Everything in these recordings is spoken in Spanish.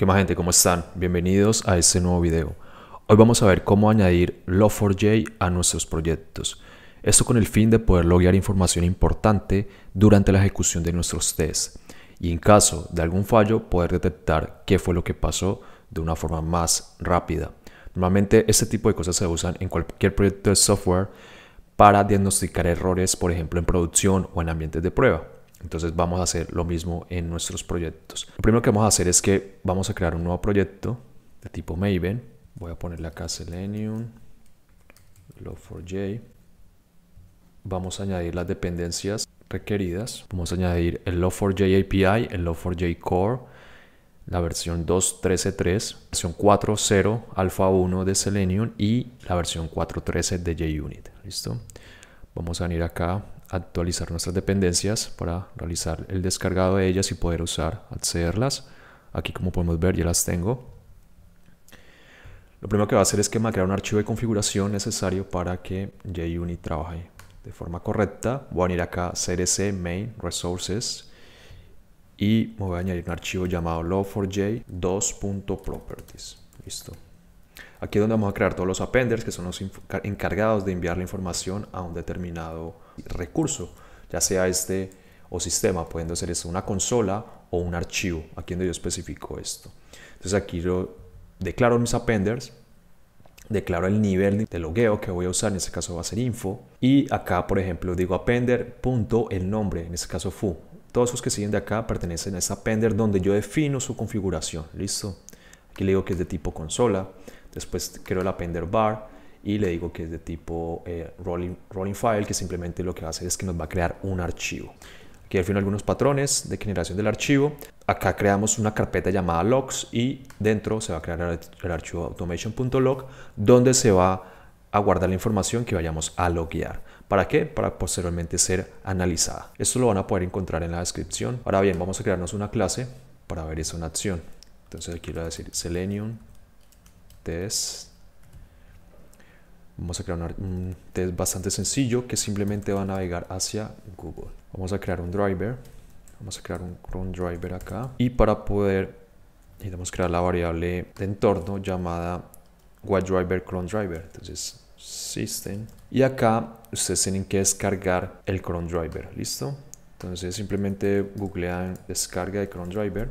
¿Qué más gente? ¿Cómo están? Bienvenidos a este nuevo video. Hoy vamos a ver cómo añadir Log4j a nuestros proyectos. Esto con el fin de poder loguear información importante durante la ejecución de nuestros tests y en caso de algún fallo poder detectar qué fue lo que pasó de una forma más rápida. Normalmente este tipo de cosas se usan en cualquier proyecto de software para diagnosticar errores, por ejemplo, en producción o en ambientes de prueba. Entonces vamos a hacer lo mismo en nuestros proyectos. Lo primero que vamos a hacer es que vamos a crear un nuevo proyecto de tipo Maven. Voy a ponerle acá Selenium, lo 4 j Vamos a añadir las dependencias requeridas. Vamos a añadir el love 4 j API, el love 4 j Core, la versión 2.13.3, versión 4.0 alfa 1 de Selenium y la versión 4.13 de JUnit. ¿Listo? Vamos a venir acá actualizar nuestras dependencias para realizar el descargado de ellas y poder usar, accederlas. Aquí como podemos ver ya las tengo. Lo primero que va a hacer es que me va a crear un archivo de configuración necesario para que JUnit trabaje de forma correcta. Voy a venir acá CRC main resources y me voy a añadir un archivo llamado log4j2.properties. Listo. Aquí es donde vamos a crear todos los appenders, que son los encargados de enviar la información a un determinado recurso, ya sea este o sistema, pudiendo ser esto una consola o un archivo, aquí es donde yo especifico esto. Entonces aquí yo declaro mis appenders, declaro el nivel de logueo que voy a usar, en este caso va a ser info, y acá por ejemplo digo appender punto el nombre, en este caso foo. Todos los que siguen de acá pertenecen a ese appender donde yo defino su configuración, ¿listo? Aquí le digo que es de tipo consola, Después creo el appender bar y le digo que es de tipo eh, rolling, rolling file, que simplemente lo que va a hacer es que nos va a crear un archivo. Aquí al final algunos patrones de generación del archivo. Acá creamos una carpeta llamada logs y dentro se va a crear el, archivo automation.log donde se va a guardar la información que vayamos a loguear. ¿Para qué? Para posteriormente ser analizada. Esto lo van a poder encontrar en la descripción. Ahora bien, vamos a crearnos una clase para ver eso en acción. Entonces aquí le voy a decir Selenium test. Vamos a crear un test bastante sencillo que simplemente va a navegar hacia Google. Vamos a crear un driver. Vamos a crear un Chrome driver acá. Y para poder, necesitamos crear la variable de entorno llamada driver Chrome Driver. Entonces, System. Y acá ustedes tienen que descargar el Chrome Driver. ¿Listo? Entonces simplemente googlean descarga de Chrome Driver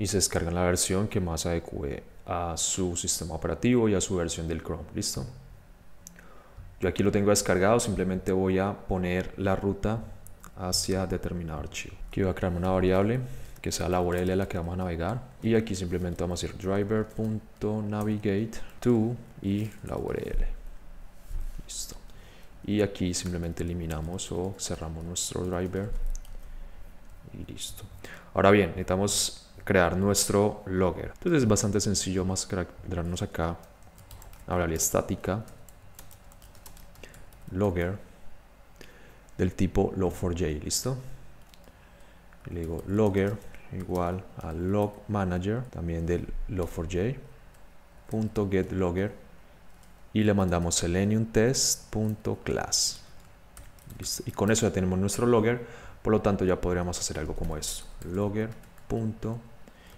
y se en la versión que más adecue a su sistema operativo y a su versión del Chrome. ¿Listo? Yo aquí lo tengo descargado, simplemente voy a poner la ruta hacia determinado archivo. Aquí voy a crear una variable que sea la URL a la que vamos a navegar y aquí simplemente vamos a decir driver.navigate to y la URL. Listo. Y aquí simplemente eliminamos o cerramos nuestro driver y listo. Ahora bien, necesitamos crear nuestro logger. Entonces es bastante sencillo, más que darnos acá, le estática, logger, del tipo log4j, ¿listo? le digo logger igual a log manager, también del log4j, punto get logger, y le mandamos selenium punto Y con eso ya tenemos nuestro logger, por lo tanto ya podríamos hacer algo como esto, logger.class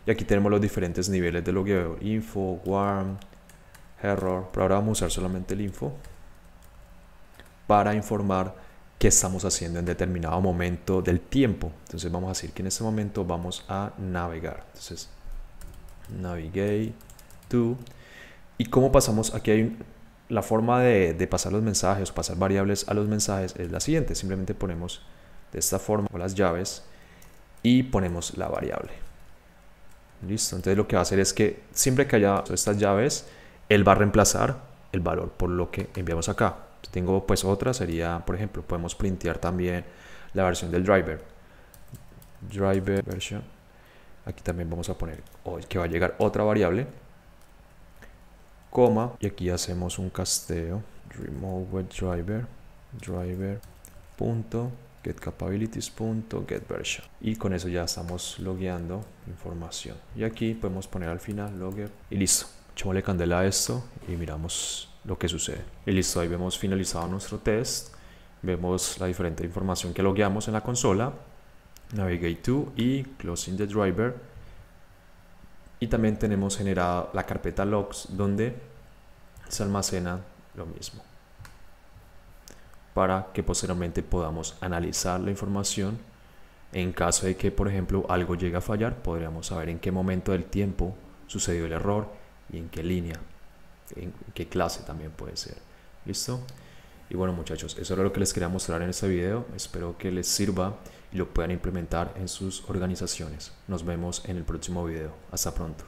y aquí tenemos los diferentes niveles de logueo. Info, warm, error. Pero ahora vamos a usar solamente el info para informar qué estamos haciendo en determinado momento del tiempo. Entonces vamos a decir que en este momento vamos a navegar. Entonces, navigate to. ¿Y cómo pasamos? Aquí hay la forma de, de pasar los mensajes, pasar variables a los mensajes es la siguiente. Simplemente ponemos de esta forma las llaves y ponemos la variable. Listo, entonces lo que va a hacer es que siempre que haya estas llaves, él va a reemplazar el valor por lo que enviamos acá. Si tengo pues otra, sería, por ejemplo, podemos printear también la versión del driver. Driver version. Aquí también vamos a poner que va a llegar otra variable. Coma. Y aquí hacemos un casteo. Remove driver. Driver. Punto getCapabilities.getVersion y con eso ya estamos logueando información y aquí podemos poner al final logger y listo echémosle candela a esto y miramos lo que sucede y listo ahí vemos finalizado nuestro test vemos la diferente información que logueamos en la consola navigate to y closing the driver y también tenemos generada la carpeta logs donde se almacena lo mismo para que posteriormente podamos analizar la información. En caso de que, por ejemplo, algo llegue a fallar, podríamos saber en qué momento del tiempo sucedió el error y en qué línea, en qué clase también puede ser. ¿Listo? Y bueno muchachos, eso era lo que les quería mostrar en este video. Espero que les sirva y lo puedan implementar en sus organizaciones. Nos vemos en el próximo video. Hasta pronto.